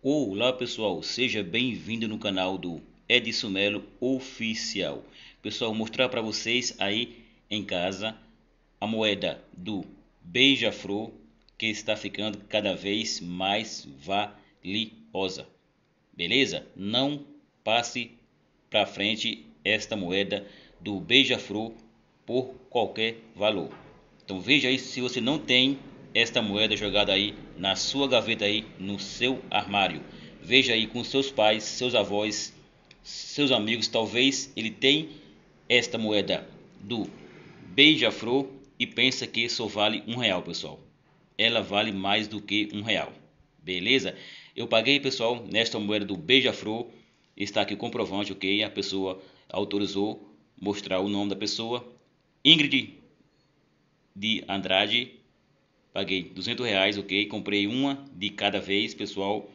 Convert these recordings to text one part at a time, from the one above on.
Olá pessoal, seja bem-vindo no canal do Edson Melo Oficial. Pessoal, mostrar para vocês aí em casa a moeda do beija-flor que está ficando cada vez mais valiosa. Beleza? Não passe para frente esta moeda do beija-flor por qualquer valor. Então veja aí se você não tem esta moeda jogada aí na sua gaveta aí, no seu armário. Veja aí com seus pais, seus avós, seus amigos, talvez ele tem esta moeda do beija-flor e pensa que só vale um real, pessoal. Ela vale mais do que um real, beleza? Eu paguei, pessoal, nesta moeda do beija-flor, está aqui o comprovante, ok? A pessoa autorizou mostrar o nome da pessoa, Ingrid de Andrade Paguei 200 reais, ok? Comprei uma de cada vez, pessoal.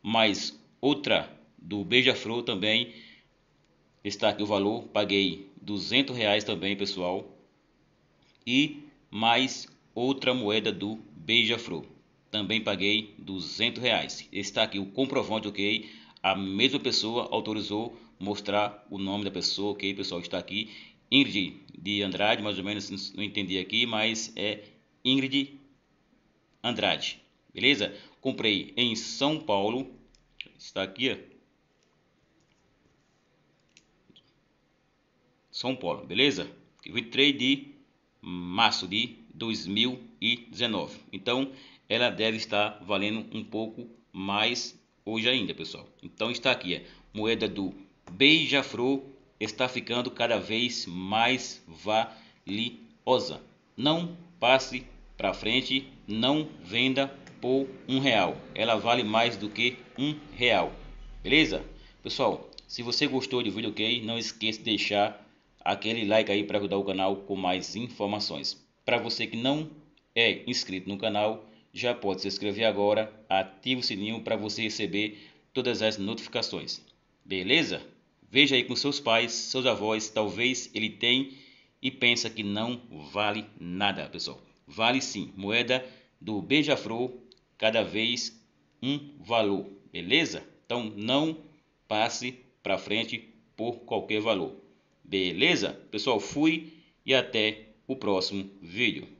Mais outra do Beija-Flor também. Está aqui o valor. Paguei 200 reais também, pessoal. E mais outra moeda do Beija-Flor. Também paguei 200 reais. Está aqui o comprovante, ok? A mesma pessoa autorizou mostrar o nome da pessoa, ok, pessoal? Está aqui Ingrid de Andrade, mais ou menos, não entendi aqui, mas é Ingrid Andrade, beleza? Comprei em São Paulo, está aqui, ó. São Paulo, beleza? 23 de março de 2019. Então, ela deve estar valendo um pouco mais hoje ainda, pessoal. Então, está aqui, ó. moeda do Beija-Flor está ficando cada vez mais valiosa. Não passe para frente não venda por um real. Ela vale mais do que um real. Beleza? Pessoal, se você gostou do vídeo, ok? Não esqueça de deixar aquele like aí para ajudar o canal com mais informações. Para você que não é inscrito no canal, já pode se inscrever agora, ative o sininho para você receber todas as notificações. Beleza? Veja aí com seus pais, seus avós, talvez ele tenha e pensa que não vale nada, pessoal. Vale sim, moeda do beija-flor cada vez um valor, beleza? Então não passe para frente por qualquer valor. Beleza? Pessoal, fui e até o próximo vídeo.